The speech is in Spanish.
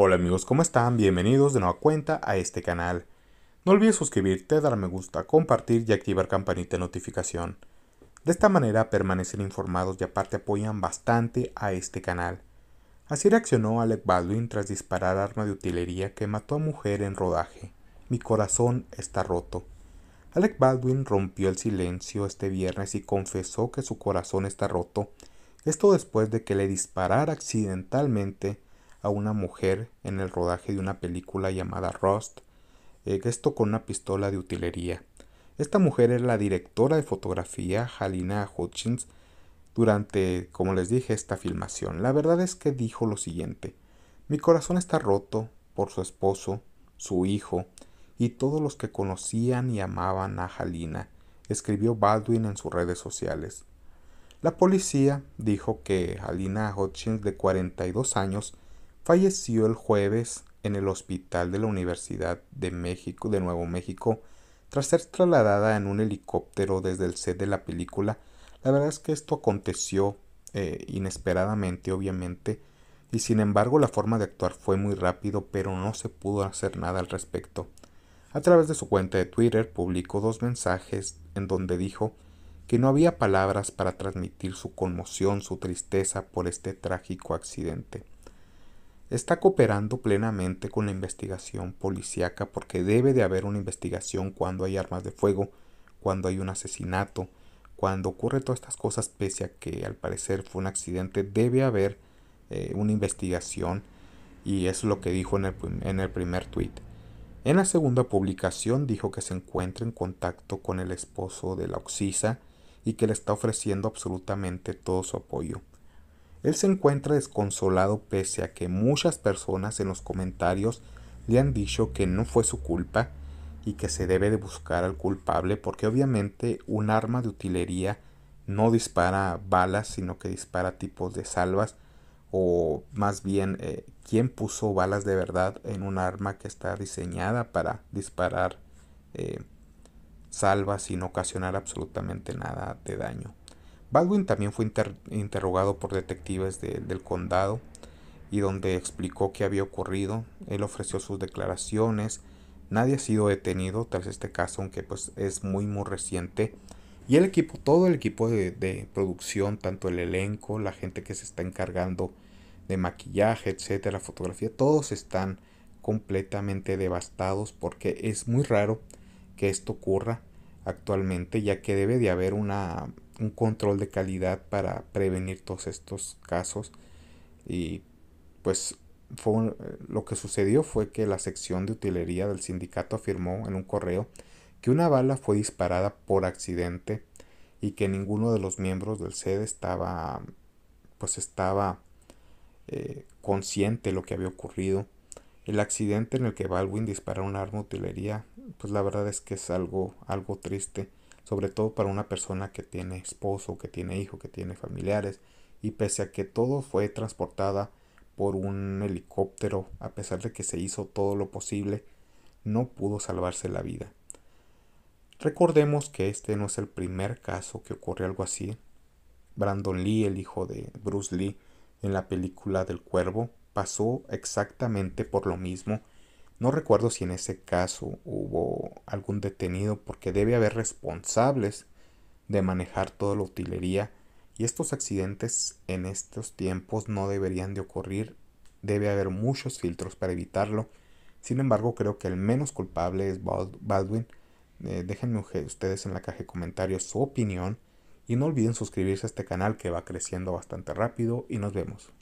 Hola amigos, ¿cómo están? Bienvenidos de nueva cuenta a este canal. No olvides suscribirte, dar me gusta, compartir y activar campanita de notificación. De esta manera permanecen informados y aparte apoyan bastante a este canal. Así reaccionó Alec Baldwin tras disparar arma de utilería que mató a mujer en rodaje. Mi corazón está roto. Alec Baldwin rompió el silencio este viernes y confesó que su corazón está roto, esto después de que le disparara accidentalmente a una mujer en el rodaje de una película llamada Rust, eh, esto con una pistola de utilería. Esta mujer era la directora de fotografía, Halina Hutchins, durante, como les dije, esta filmación. La verdad es que dijo lo siguiente, mi corazón está roto por su esposo, su hijo y todos los que conocían y amaban a Halina, escribió Baldwin en sus redes sociales. La policía dijo que Halina Hutchins, de 42 años, falleció el jueves en el hospital de la Universidad de México de Nuevo México tras ser trasladada en un helicóptero desde el set de la película. La verdad es que esto aconteció eh, inesperadamente, obviamente, y sin embargo la forma de actuar fue muy rápido, pero no se pudo hacer nada al respecto. A través de su cuenta de Twitter publicó dos mensajes en donde dijo que no había palabras para transmitir su conmoción, su tristeza por este trágico accidente está cooperando plenamente con la investigación policíaca porque debe de haber una investigación cuando hay armas de fuego, cuando hay un asesinato, cuando ocurre todas estas cosas, pese a que al parecer fue un accidente, debe haber eh, una investigación y es lo que dijo en el, en el primer tweet. En la segunda publicación dijo que se encuentra en contacto con el esposo de la Oxisa y que le está ofreciendo absolutamente todo su apoyo. Él se encuentra desconsolado pese a que muchas personas en los comentarios le han dicho que no fue su culpa y que se debe de buscar al culpable porque obviamente un arma de utilería no dispara balas sino que dispara tipos de salvas o más bien eh, quién puso balas de verdad en un arma que está diseñada para disparar eh, salvas salvas sin ocasionar absolutamente nada de daño. Baldwin también fue interrogado por detectives del condado y donde explicó qué había ocurrido. Él ofreció sus declaraciones. Nadie ha sido detenido tras este caso, aunque pues es muy muy reciente. Y el equipo, todo el equipo de, de producción, tanto el elenco, la gente que se está encargando de maquillaje, etcétera, fotografía, todos están completamente devastados porque es muy raro que esto ocurra actualmente, ya que debe de haber una un control de calidad para prevenir todos estos casos y pues fue lo que sucedió fue que la sección de utilería del sindicato afirmó en un correo que una bala fue disparada por accidente y que ninguno de los miembros del sede estaba pues estaba eh, consciente de lo que había ocurrido el accidente en el que Baldwin disparó un arma de utilería pues la verdad es que es algo algo triste sobre todo para una persona que tiene esposo, que tiene hijo, que tiene familiares, y pese a que todo fue transportada por un helicóptero, a pesar de que se hizo todo lo posible, no pudo salvarse la vida. Recordemos que este no es el primer caso que ocurre algo así. Brandon Lee, el hijo de Bruce Lee, en la película del cuervo, pasó exactamente por lo mismo no recuerdo si en ese caso hubo algún detenido porque debe haber responsables de manejar toda la utilería y estos accidentes en estos tiempos no deberían de ocurrir. Debe haber muchos filtros para evitarlo. Sin embargo, creo que el menos culpable es Baldwin. Eh, déjenme ustedes en la caja de comentarios su opinión y no olviden suscribirse a este canal que va creciendo bastante rápido y nos vemos.